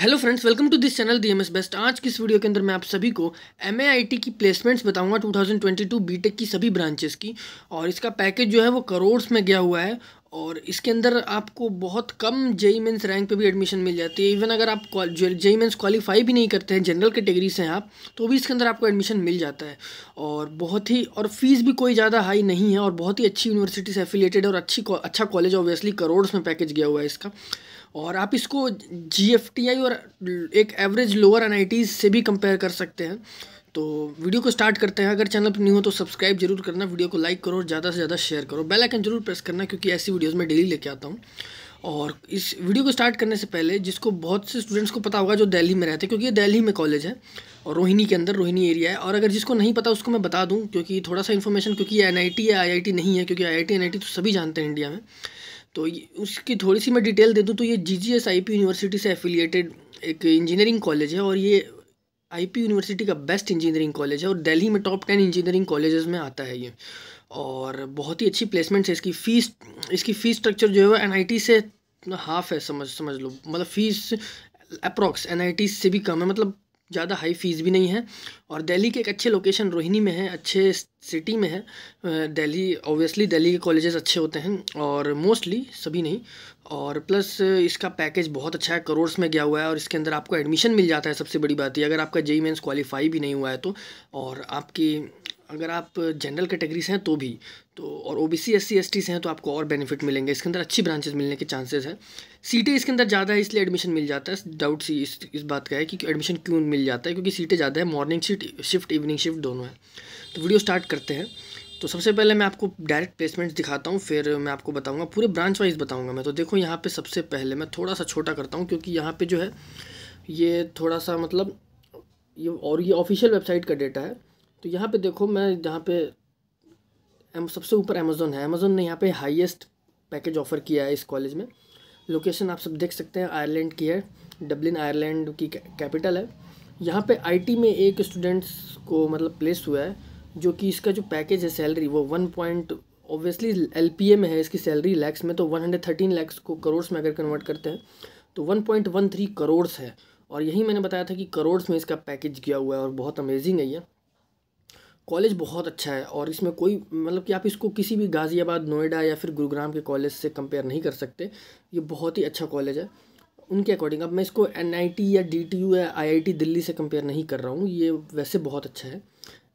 hello friends welcome to this channel the M S best आज की इस video के अंदर मैं आप सभी को एम की प्लेसमेंट्स बताऊंगा 2022 बीटेक की सभी ब्रांचेस की और इसका पैकेज जो है वो करोड़्स में गया हुआ है और इसके अंदर आपको बहुत कम जेई मेन्स रैंक पे भी एडमिशन मिल जाती है इवन अगर आप जेई मेन्स क्वालिफाई भी नहीं करते हैं जनरल कैटेगरी से हैं आप तो भी इसके अंदर आपको एडमिशन मिल जाता है और बहुत ही और फीस भी कोई ज़्यादा हाई नहीं है और बहुत ही अच्छी यूनिवर्सिटी से एफिलेटेड और अच्छी अच्छा कॉलेज ऑब्वियसली करोड़ में पैकेज गया हुआ है इसका और आप इसको जी और एक एवरेज लोअर एन से भी कंपेयर कर सकते हैं तो वीडियो को स्टार्ट करते हैं अगर चैनल पर न्यू हो तो सब्सक्राइब जरूर करना वीडियो को लाइक करो और ज़्यादा से ज़्यादा शेयर करो बेल आइकन जरूर प्रेस करना क्योंकि ऐसी वीडियोस मैं डेली लेके आता हूँ और इस वीडियो को स्टार्ट करने से पहले जिसको बहुत से स्टूडेंट्स को पता होगा जो दिल्ली में रहते हैं क्योंकि ये दिल्ली में कॉलेज है और रोहिणी के अंदर रोहिणी एरिया है और अगर जिसको नहीं पता उसको मैं बता दूँ क्योंकि थोड़ा सा इन्फॉर्मेशन क्योंकि ये एन आई टी या आई आई टी नहीं है क्योंकि I I T N I T तो सभी जानते हैं इंडिया में तो उसकी थोड़ी सी मैं डिटेल दे दूँ तो ये G G S I P university से एफिलिएटेड एक इंजीनियरिंग कॉलेज है और ये आईपी यूनिवर्सिटी का बेस्ट इंजीनियरिंग कॉलेज है और दिल्ली में टॉप टेन इंजीनियरिंग कॉलेजेस में आता है ये और बहुत ही अच्छी प्लेसमेंट है इसकी फीस इसकी फीस स्ट्रक्चर जो है वो एनआईटी से हाफ है समझ समझ लो मतलब फीस अप्रॉक्स एनआईटी से भी कम है मतलब ज़्यादा हाई फीस भी नहीं है और दिल्ली के एक अच्छे लोकेशन रोहिणी में है अच्छे सिटी में है दिल्ली ऑब्वियसली दिल्ली के कॉलेजेस अच्छे होते हैं और मोस्टली सभी नहीं और प्लस इसका पैकेज बहुत अच्छा है करोड़्स में गया हुआ है और इसके अंदर आपको एडमिशन मिल जाता है सबसे बड़ी बात ये अगर आपका जेई मेन्स क्वालिफाई भी नहीं हुआ है तो और आपकी अगर आप जनरल कैटेगरी से हैं तो भी तो और O B C S C S T से हैं तो आपको और बेनिफिट मिलेंगे इसके अंदर अच्छी ब्रांचेज मिलने के चांसेस हैं सीटें इसके अंदर ज़्यादा है इसलिए एडमिशन मिल जाता है डाउट सी इस इस बात का है कि एडमिशन क्यों मिल जाता है क्योंकि सीटें ज़्यादा है morning shift shift evening shift दोनों है तो वीडियो स्टार्ट करते हैं तो सबसे पहले मैं आपको डायरेक्ट प्लेसमेंट्स दिखाता हूँ फिर मैं आपको बताऊँगा पूरे ब्रांच वाइज बताऊँगा मैं तो देखो यहाँ पर सबसे पहले मैं थोड़ा सा छोटा करता हूँ क्योंकि यहाँ पर जो है ये थोड़ा सा मतलब ये और ये ऑफिशियल वेबसाइट का डेटा है तो यहाँ पे देखो मैं जहाँ पे सबसे ऊपर अमेज़ोन है अमेज़ोन ने यहाँ पे हाईएस्ट पैकेज ऑफ़र किया है इस कॉलेज में लोकेशन आप सब देख सकते हैं आयरलैंड की है डब्लिन आयरलैंड की कैपिटल है यहाँ पे आईटी में एक स्टूडेंट्स को मतलब प्लेस हुआ है जो कि इसका जो पैकेज है सैलरी वो वन पॉइंट ऑब्वियसली एल में है इसकी सैलरी लैक्स में तो वन हंड्रेड थर्टीन लैक्स को करोड़्स में अगर कन्वर्ट करते हैं तो one point one three crores है और यही मैंने बताया था कि करोड़्स में इसका पैकेज किया हुआ है और बहुत अमेजिंग है ये कॉलेज बहुत अच्छा है और इसमें कोई मतलब कि आप इसको किसी भी गाज़ियाबाद नोएडा या फिर गुरुग्राम के कॉलेज से कंपेयर नहीं कर सकते ये बहुत ही अच्छा कॉलेज है उनके अकॉर्डिंग अब मैं इसको एन या डी या आई दिल्ली से कंपेयर नहीं कर रहा हूँ ये वैसे बहुत अच्छा है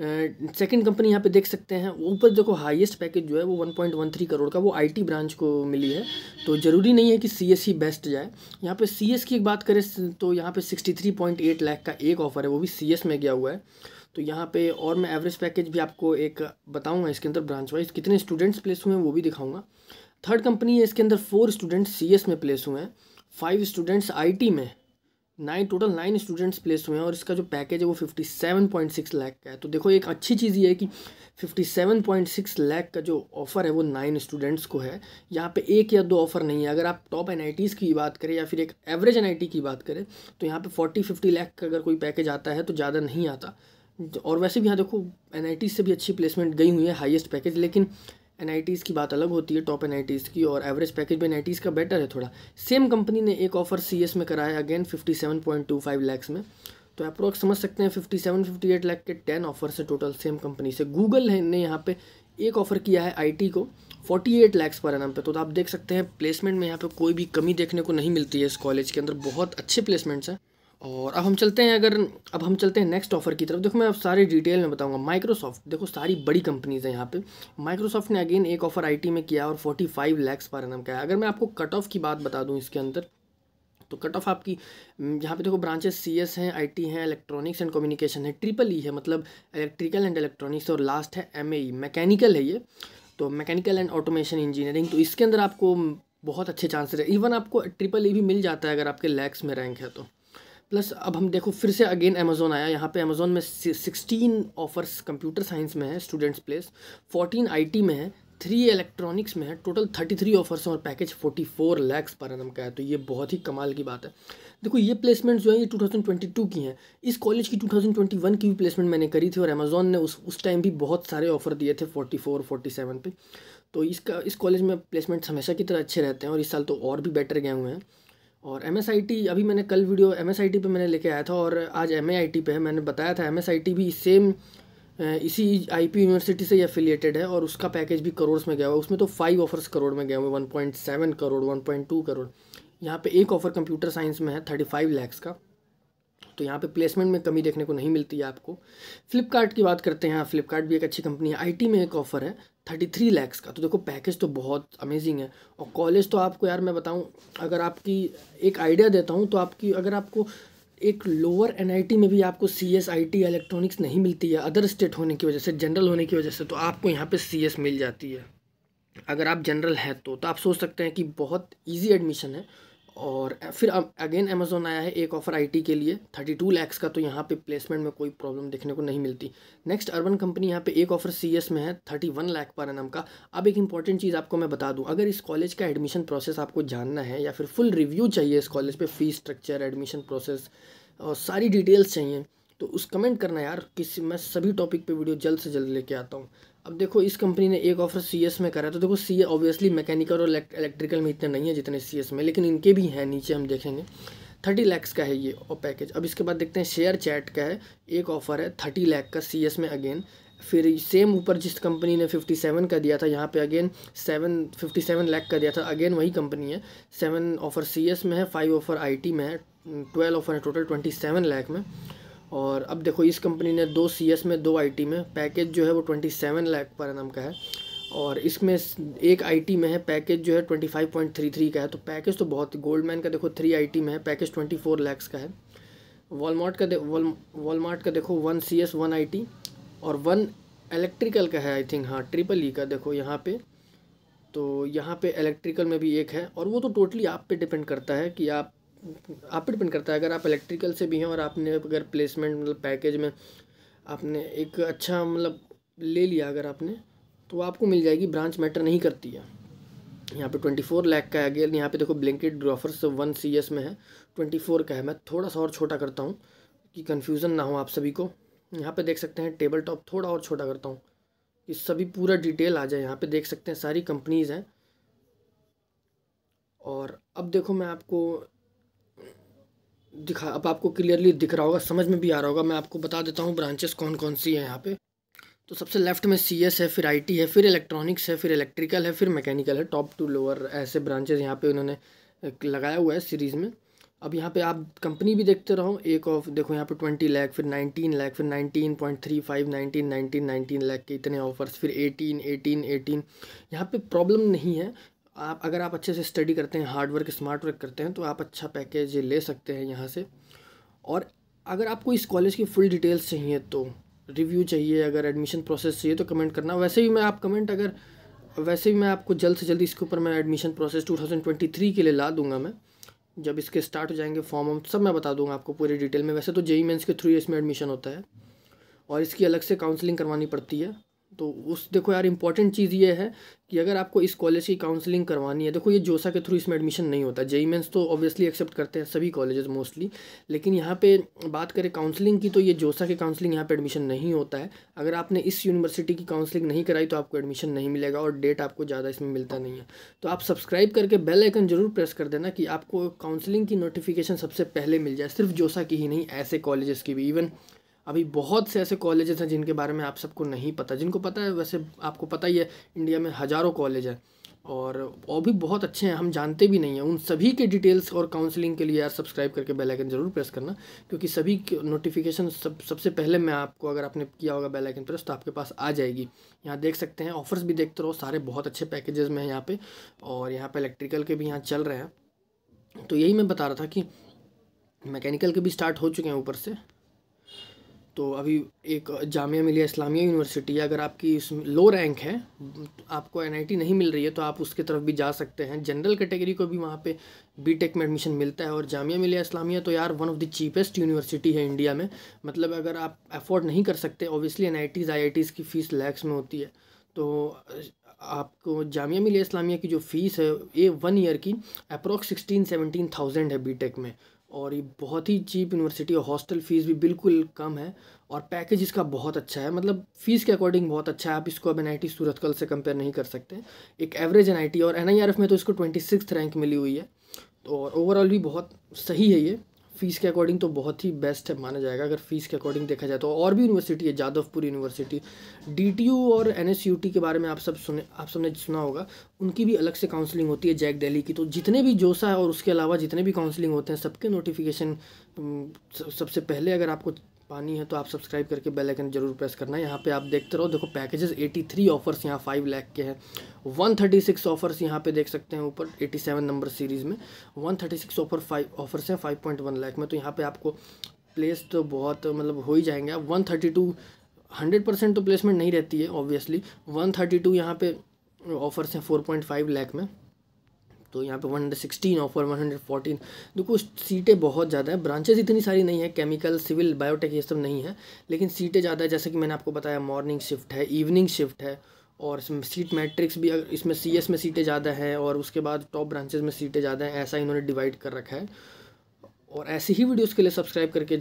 सेकंड कंपनी यहाँ पे देख सकते हैं ऊपर देखो हाईएस्ट पैकेज जो है वो 1.13 करोड़ का वो आईटी ब्रांच को मिली है तो ज़रूरी नहीं है कि सीएस ही बेस्ट जाए यहाँ पे सीएस की बात करें तो यहाँ पे 63.8 लाख का एक ऑफ़र है वो भी सीएस में गया हुआ है तो यहाँ पे और मैं एवरेज पैकेज भी आपको एक बताऊँगा इसके अंदर ब्रांच वाइज कितने स्टूडेंट्स प्लेस हुए हैं वो भी दिखाऊँगा थर्ड कंपनी है इसके अंदर फोर स्टूडेंट्स सी में प्लेस हुए हैं फाइव स्टूडेंट्स आई में nine total nine students placed हुए हैं और इसका जो पैकेज है वो fifty seven point six lakh का है तो देखो एक अच्छी चीज़ ये है कि fifty seven point six lakh का जो ऑफ़र है वो नाइन स्टूडेंट्स को है यहाँ पे एक या दो ऑफ़र नहीं है अगर आप टॉप एन की बात करें या फिर एक एवरेज एन की बात करें तो यहाँ पर फोर्टी फिफ्टी लैख का अगर कोई पैकेज आता है तो ज़्यादा नहीं आता और वैसे भी यहाँ देखो एन से भी अच्छी प्लेसमेंट गई हुई है हाइएस्ट पैकेज लेकिन एन की बात अलग होती है टॉप एन की और एवरेज पैकेज भी एन का बेटर है थोड़ा सेम कंपनी ने एक ऑफर सी में कराया again fifty seven point two five lakhs में तो अप्रोक्स समझ सकते हैं fifty seven fifty eight lakh के टेन ऑफर से टोटल सेम कंपनी से गूगल ने यहाँ पे एक ऑफ़र किया है आईटी को 48 लैक्स पर एनम पे तो आप देख सकते हैं प्लेसमेंट में यहाँ पे कोई भी कमी देखने को नहीं मिलती है इस कॉलेज के अंदर बहुत अच्छे प्लेसमेंट्स हैं और अब हम चलते हैं अगर अब हम चलते हैं नेक्स्ट ऑफर की तरफ देखो मैं अब सारे डिटेल में बताऊंगा माइक्रोसॉफ्ट देखो सारी बड़ी कंपनीज हैं यहाँ पे माइक्रोसॉफ्ट ने अगेन एक ऑफ़र आईटी में किया और 45 लैक्स पर एनम का है अगर मैं आपको कट ऑफ की बात बता दूँ इसके अंदर तो कट ऑफ आपकी यहाँ पे देखो ब्रांचेस सी एस हैं आई टी हैं इलेक्ट्रॉनिक्स एंड कम्युनिकेशन है ट्रिपल ई है मतलब इलेक्ट्रिकल एंड इलेक्ट्रॉनिक्स और लास्ट है एम ई मैकेनिकल है ये तो मैकेनिकल एंड ऑटोमेशन इंजीनियरिंग तो इसके अंदर आपको बहुत अच्छे चांसेस है इवन आपको ट्रिपल ई e भी मिल जाता है अगर आपके लैक्स में रैंक है तो प्लस अब हम देखो फिर से अगेन अमेज़ोन आया यहाँ पे अमेज़ोन में सिक्सटीन ऑफर्स कंप्यूटर साइंस में है स्टूडेंट्स प्लेस फोर्टीन आईटी में है थ्री इलेक्ट्रॉनिक्स में है टोटल थर्टी थ्री ऑफर्स हैं और package forty four lakhs per annum का है तो ये बहुत ही कमाल की बात है देखो ये प्लेसमेंट जो है ये टू थाउजेंड ट्वेंटी टू की हैं इस कॉलेज की टू थाउजेंड ट्वेंटी वन की भी प्लेसमेंट मैंने करी थी और अमेज़ोन ने उस उस टाइम भी बहुत सारे ऑफर दिए थे फोर्टी फोर फोर्टी सेवन पे तो इसका इस कॉलेज में प्लेसमेंट्स हमेशा की तरह अच्छे रहते हैं और इस साल तो और भी बेटर गए हुए हैं और एम अभी मैंने कल वीडियो एम एस पे मैंने लेके आया था और आज एम पे है मैंने बताया था एम भी सेम इसी आईपी यूनिवर्सिटी से ही एफिलिएटेड है और उसका पैकेज भी तो करोड़ में गया हुआ उसमें तो फाइव ऑफर्स करोड़ में गए हुए one point seven crore one point two crore यहाँ पे एक ऑफ़र कंप्यूटर साइंस में है थर्टी फाइव लैक्स का तो यहाँ पे प्लेसमेंट में कमी देखने को नहीं मिलती है आपको फ्लिपकार्ट की बात करते हैं फ्लिपकार्ट हाँ, भी एक अच्छी कंपनी है आई में एक ऑफ़र है थर्टी थ्री लैक्स का तो देखो पैकेज तो बहुत अमेजिंग है और कॉलेज तो आपको यार मैं बताऊं अगर आपकी एक आइडिया देता हूं तो आपकी अगर आपको एक लोअर एन में भी आपको C S I T electronics नहीं मिलती है अदर स्टेट होने की वजह से जनरल होने की वजह से तो आपको यहाँ पे सी एस मिल जाती है अगर आप जनरल हैं तो, तो आप सोच सकते हैं कि बहुत ईजी एडमिशन है और फिर अगेन अमेजोन आया है एक ऑफर आईटी के लिए थर्टी टू लैक्स का तो यहाँ पे प्लेसमेंट में कोई प्रॉब्लम देखने को नहीं मिलती नेक्स्ट अर्बन कंपनी यहाँ पे एक ऑफर सीएस में है थर्टी वन लैख पर एन का अब एक इंपॉर्टेंट चीज़ आपको मैं बता दूँ अगर इस कॉलेज का एडमिशन प्रोसेस आपको जानना है या फिर फुल रिव्यू चाहिए इस कॉलेज पर फीस स्ट्रक्चर एडमिशन प्रोसेस और सारी डिटेल्स चाहिए तो उस कमेंट करना यार किसी मैं सभी टॉपिक पे वीडियो जल्द से जल्द लेके आता हूँ अब देखो इस कंपनी ने एक ऑफर सी में करा तो देखो सी ऑब्वियसली मैकेनिकल और इलेक्ट्रिकल में इतने नहीं है जितने सी में लेकिन इनके भी हैं नीचे हम देखेंगे थर्टी लैक्स का है ये और पैकेज अब इसके बाद देखते हैं शेयर चैट का है एक ऑफर है थर्टी लैख का सी में अगेन फिर सेम ऊपर जिस कंपनी ने फिफ्टी सेवन का दिया था यहाँ पे again seven fifty seven lakh का दिया था अगेन वही कंपनी है सेवन ऑफर सी में है फाइव ऑफर आई में है ट्वेल्व ऑफर है टोटल ट्वेंटी सेवन लैख में और अब देखो इस कंपनी ने दो सी में दो आई में पैकेज जो है वो twenty seven lakh per annum का है और इसमें एक आईटी में है पैकेज जो है twenty five point three three का है तो पैकेज तो बहुत गोल्डमैन का देखो थ्री आईटी में है पैकेज ट्वेंटी फोर लैक्स का है वॉलमार्ट का वॉलमार्ट का देखो one C S one I T और वन इलेक्ट्रिकल का है आई थिंक हाँ ट्रिपल ई e का देखो यहाँ पे तो यहाँ पे इलेक्ट्रिकल में भी एक है और वो तो टोटली आप पे डिपेंड करता है कि आप आप पर डिपेंड करता है अगर आप इलेक्ट्रिकल से भी हैं और आपने अगर प्लेसमेंट मतलब पैकेज में आपने एक अच्छा मतलब ले लिया अगर आपने तो आपको मिल जाएगी ब्रांच मैटर नहीं करती है यहाँ पे फोर लैक का है अगेन यहाँ पे देखो ब्लैंकेट ड्रॉफर्स वन सी एस में है ट्वेंटी फोर का है मैं थोड़ा सा और छोटा करता हूँ कि कन्फ्यूज़न ना हो आप सभी को यहाँ पे देख सकते हैं टेबल टॉप थोड़ा और छोटा करता हूँ कि सभी पूरा डिटेल आ जाए यहाँ पे देख सकते हैं सारी कंपनीज़ हैं और अब देखो मैं आपको दिखा अब आपको क्लियरली दिख रहा होगा समझ में भी आ रहा होगा मैं आपको बता देता हूँ ब्रांचेस कौन कौन सी है यहाँ पे तो सबसे लेफ्ट में सी एस है फिर आई टी है फिर इलेक्ट्रॉनिक्स है फिर इलेक्ट्रिकल है फिर मैकेनिकल है टॉप टू लोअर ऐसे ब्रांचेज यहाँ पे उन्होंने लगाया हुआ है सीरीज़ में अब यहाँ पे आप कंपनी भी देखते रहो एक ऑफ देखो यहाँ पे ट्वेंटी लैख फिर नाइनटीन लैख फिर nineteen point three five nineteen nineteen nineteen lakh के इतने ऑफर्स फिर एटीन एटीन एटीन यहाँ पे प्रॉब्लम नहीं है आप अगर आप अच्छे से स्टडी करते हैं हार्ड वर्क स्मार्ट वर्क करते हैं तो आप अच्छा पैकेज ले सकते हैं यहाँ से और अगर आपको इस कॉलेज की फुल डिटेल्स चाहिए तो रिव्यू चाहिए अगर एडमिशन प्रोसेस चाहिए तो कमेंट करना वैसे भी मैं आप कमेंट अगर वैसे भी मैं आपको जल्द से जल्द इसके ऊपर मैं एडमिशन प्रोसेस 2023 के लिए ला दूंगा मैं जब इसके स्टार्ट हो जाएंगे फॉर्म वॉर्म सब मैं बता दूंगा आपको पूरी डिटेल में वैसे तो जेई मेन्स e e के थ्रू इसमें एडमिशन होता है और इसकी अलग से काउंसलिंग करवानी पड़ती है तो उस देखो यार इंपॉर्टेंट चीज़ ये है कि अगर आपको इस कॉलेज की काउंसलिंग करवानी है देखो ये जोसा के थ्रू इसमें एडमिशन नहीं होता जेई मेन्स e e तो ऑब्वियसली एक्सेप्ट करते हैं सभी कॉलेजेस मोस्टली लेकिन यहाँ पे बात करें काउंसलिंग की तो ये जोसा के काउंसलिंग यहाँ पे एडमिशन नहीं होता है अगर आपने इस यूनिवर्सिटी की काउंसलिंग नहीं कराई तो आपको एडमिशन नहीं मिलेगा और डेट आपको ज़्यादा इसमें मिलता नहीं है तो आप सब्सक्राइब करके बेल आइकन जरूर प्रेस कर देना कि आपको काउंसलिंग की नोटिफिकेशन सबसे पहले मिल जाए सिर्फ जोसा की ही नहीं ऐसे कॉलेजेस की भी इवन अभी बहुत से ऐसे कॉलेजेस हैं जिनके बारे में आप सबको नहीं पता जिनको पता है वैसे आपको पता ही है इंडिया में हज़ारों कॉलेज हैं और और भी बहुत अच्छे हैं हम जानते भी नहीं हैं उन सभी के डिटेल्स और काउंसलिंग के लिए यार सब्सक्राइब करके बेल आइकन ज़रूर प्रेस करना क्योंकि सभी नोटिफिकेशन सब सबसे पहले मैं आपको अगर आपने किया होगा बेल आइकन प्रेस तो आपके पास आ जाएगी यहाँ देख सकते हैं ऑफर्स भी देखते रहो सारे बहुत अच्छे पैकेजेस में हैं यहाँ पर और यहाँ पर इलेक्ट्रिकल के भी यहाँ चल रहे हैं तो यही मैं बता रहा था कि मैकेनिकल के भी स्टार्ट हो चुके हैं ऊपर से तो अभी एक जामिया मिलिया इस्लामिया यूनिवर्सिटी अगर आपकी लो रैंक है आपको एन नहीं मिल रही है तो आप उसके तरफ भी जा सकते हैं जनरल कैटेगरी को भी वहाँ पे बीटेक में एडमिशन मिलता है और जामिया मिलिया इस्लामिया तो यार one of the cheapest university है इंडिया में मतलब अगर आप अफोर्ड नहीं कर सकते ओबियसली एन आई की फ़ीस लैक्स में होती है तो आपको जामिया मिलिया इस्लामिया की जो फ़ीस है ये वन ईयर की अप्रोक्स सिक्सटीन सेवनटीन थाउजेंड है बी में और ये बहुत ही चीप यूनिवर्सिटी है हॉस्टल फ़ीस भी बिल्कुल कम है और पैकेज इसका बहुत अच्छा है मतलब फ़ीस के अकॉर्डिंग बहुत अच्छा है आप इसको अब एन सूरतकल से कंपेयर नहीं कर सकते एक एवरेज एन और एन में तो इसको ट्वेंटी रैंक मिली हुई है तो और ओवरऑल भी बहुत सही है ये फ़ीस के अकॉर्डिंग तो बहुत ही बेस्ट है माना जाएगा अगर फ़ीस के अकॉर्डिंग देखा जाए तो और भी यूनिवर्सिटी है जादवपुर यूनिवर्सिटी डी और एन के बारे में आप सब सुने आप सबने सुना होगा उनकी भी अलग से काउंसलिंग होती है जैक दिल्ली की तो जितने भी जोसा है और उसके अलावा जितने भी काउंसलिंग होते हैं सबके नोटिफिकेशन सबसे पहले अगर आपको पानी है तो आप सब्सक्राइब करके बेल आइकन जरूर प्रेस करना है यहाँ पे आप देखते रहो देखो पैकेजेस 83 ऑफर्स यहाँ 5 लाख के हैं 136 ऑफर्स यहाँ पे देख सकते हैं ऊपर 87 नंबर सीरीज़ में 136 ऑफर फाइव ऑफर्स हैं 5.1 लाख में तो यहाँ पे आपको प्लेस तो बहुत मतलब हो ही जाएंगे आप वन हंड्रेड परसेंट तो प्लेसमेंट नहीं रहती है ऑब्वियसली वन थर्टी टू यहाँ पे ऑफर्स हैं फोर पॉइंट फाइव लैख में तो यहाँ पे 116 ऑफर वन देखो सीटें बहुत ज़्यादा है ब्रांचेज इतनी सारी नहीं है केमिकल सिविल बायोटेक ये सब नहीं है लेकिन सीटें ज़्यादा है जैसे कि मैंने आपको बताया मॉर्निंग शिफ्ट है इवनिंग शिफ्ट है और सीट मैट्रिक्स भी इसमें सी में सीटें ज़्यादा है और उसके बाद टॉप ब्रांचेज में सीटें ज़्यादा हैं ऐसा इन्होंने डिवाइड कर रखा है और ऐसी ही वीडियोस के लिए सब्सक्राइब करके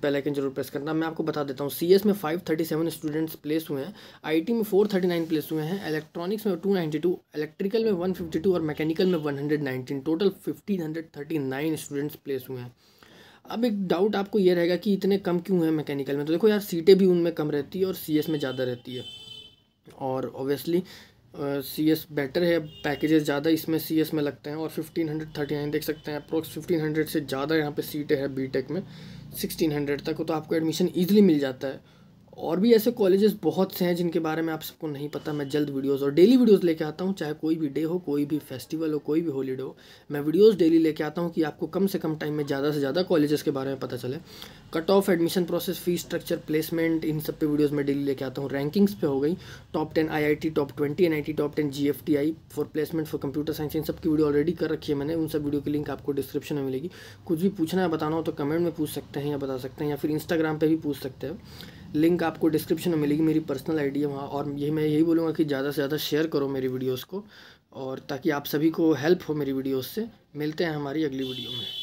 बेल आइकन जरूर प्रेस करना मैं आपको बता देता हूँ सीएस में 537 स्टूडेंट्स प्लेस हुए हैं आईटी में 439 प्लेस हुए हैं इलेक्ट्रॉनिक्स में 292 इलेक्ट्रिकल में 152 और मैकेनिकल में 119 टोटल 1539 स्टूडेंट्स प्लेस हुए हैं अब एक डाउट आपको ये रहेगा कि इतने कम क्यों हैं मैकेनिकल में तो देखो यार सीटें भी उनमें कम रहती है और सी में ज़्यादा रहती है और ऑब्वियसली सी एस बेटर है पैकेजेस ज़्यादा इसमें सी एस में लगते हैं और फिफ्टीन हंड्रेड थर्टी नाइन देख सकते हैं अप्रोक्स फिफ्टीन हंड्रेड से ज़्यादा यहाँ पे सीटें हैं बी टेक में सिक्सटीन हंड्रेड तक तो आपको एडमिशन ईजिली मिल जाता है और भी ऐसे कॉलेजेस बहुत से हैं जिनके बारे में आप सबको नहीं पता मैं जल्द वीडियोस और डेली वीडियोस लेके आता हूँ चाहे कोई भी डे हो कोई भी फेस्टिवल हो कोई भी हॉलीडे हो मैं वीडियोस डेली लेके आता हूँ कि आपको कम से कम टाइम में ज़्यादा से ज़्यादा कॉलेजेस के बारे में पता चले cut off admission process fees structure placement इन सब पे वीडियोज़ मैं डेली लेके आता हूँ रैंकिंग्स पे हो गई top ten I top twenty N top ten G for placement for computer science इन सब की वीडियो ऑलरेडी कर रखी है मैंने उन सब वीडियो की लिंक आपको डिस्क्रिप्शन में मिलेगी कुछ भी पूछना है बताना हो तो कमेंट में पूछ सकते हैं या बता सकते हैं या फिर इंस्टाग्राम पर भी पूछ सकते हैं लिंक आपको डिस्क्रिप्शन में मिलेगी मेरी पर्सनल आईडी है वहाँ और ये मैं यही बोलूँगा कि ज़्यादा से ज़्यादा शेयर करो मेरी वीडियोज़ को और ताकि आप सभी को हेल्प हो मेरी वीडियोज़ से मिलते हैं हमारी अगली वीडियो में